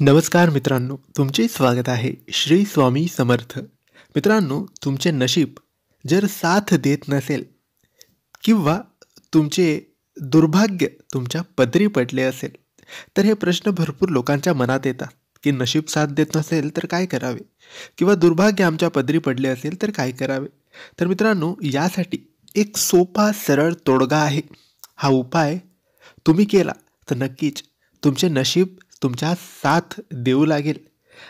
नमस्कार मित्रांनो तुमचे स्वागत आहे श्री स्वामी समर्थ मित्रांनो तुमचे नशीब जर साथ देत नसेल किंवा तुमचे दुर्भाग्य तुमच्या पदरी पडले असेल तर हे प्रश्न भरपूर लोकांच्या मनात येतात की नशीब साथ देत नसेल तर काय करावे किंवा दुर्भाग्य आमच्या पदरी पडले असेल तर काय करावे तर मित्रांनो यासाठी एक सोपा सरळ तोडगा आहे हा उपाय तुम्ही केला तर नक्कीच तुमचे नशीब तुमच्या साथ देऊ लागेल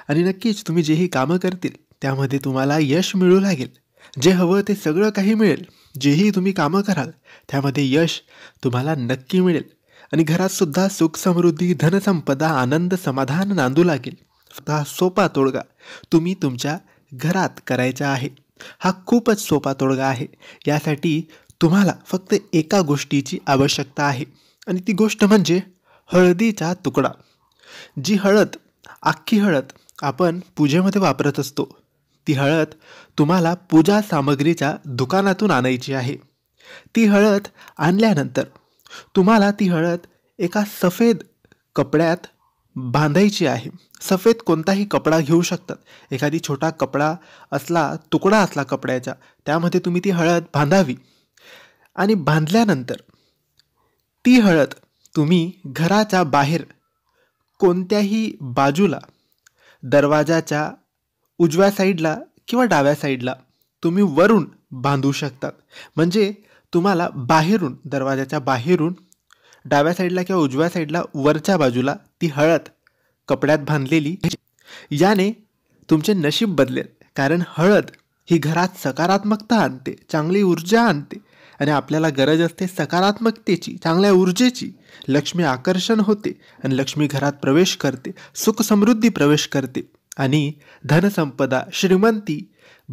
आणि नक्कीच तुम्ही जेही कामं करतील त्यामध्ये तुम्हाला यश मिळू लागेल जे हवं ते सगळं काही मिळेल जेही तुम्ही कामं कराल त्यामध्ये यश तुम्हाला नक्की मिळेल आणि घरातसुद्धा सुख समृद्धी धनसंपदा आनंद समाधान नांदू लागेल हा सोपा तोडगा तुम्ही तुमच्या घरात करायचा आहे हा खूपच सोपा तोडगा आहे यासाठी तुम्हाला फक्त एका गोष्टीची आवश्यकता आहे आणि ती गोष्ट म्हणजे हळदीचा तुकडा जी हळद अख्खी हळद आपण पूजेमध्ये वापरत असतो ती हळद तुम्हाला पूजा सामग्रीच्या दुकानातून आणायची आहे ती हळद आणल्यानंतर तुम्हाला ती हळद एका सफेद कपड्यात बांधायची आहे सफेद कोणताही कपडा घेऊ शकतात एखादी छोटा कपडा असला तुकडा असला कपड्याचा त्यामध्ये तुम्ही ती हळद बांधावी आणि बांधल्यानंतर ती हळद तुम्ही घराच्या बाहेर कोणत्याही बाजूला दरवाजाच्या उजव्या साईडला किंवा डाव्या साईडला तुम्ही वरून बांधू शकतात म्हणजे तुम्हाला बाहेरून दरवाजाच्या बाहेरून डाव्या साईडला किंवा उजव्या साईडला वरच्या बाजूला ती हळद कपड्यात बांधलेली याने तुमचे नशीब बदलेल कारण हळद ही घरात सकारात्मकता आणते चांगली ऊर्जा आणते आणि आपल्याला गरज असते सकारात्मकतेची चांगल्या ऊर्जेची लक्ष्मी आकर्षण होते आणि लक्ष्मी घरात प्रवेश करते सुखसमृद्धी प्रवेश करते आणि धनसंपदा श्रीमंती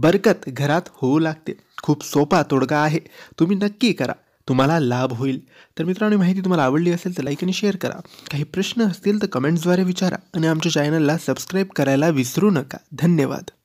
बरकत घरात होऊ लागते खूप सोपा तोडगा आहे तुम्ही नक्की करा तुम्हाला लाभ होईल तर मित्रांनो माहिती तुम्हाला आवडली असेल तर लाईक आणि शेअर करा काही प्रश्न असतील तर कमेंट्सद्वारे विचारा आणि आमच्या चॅनलला सबस्क्राईब करायला विसरू नका धन्यवाद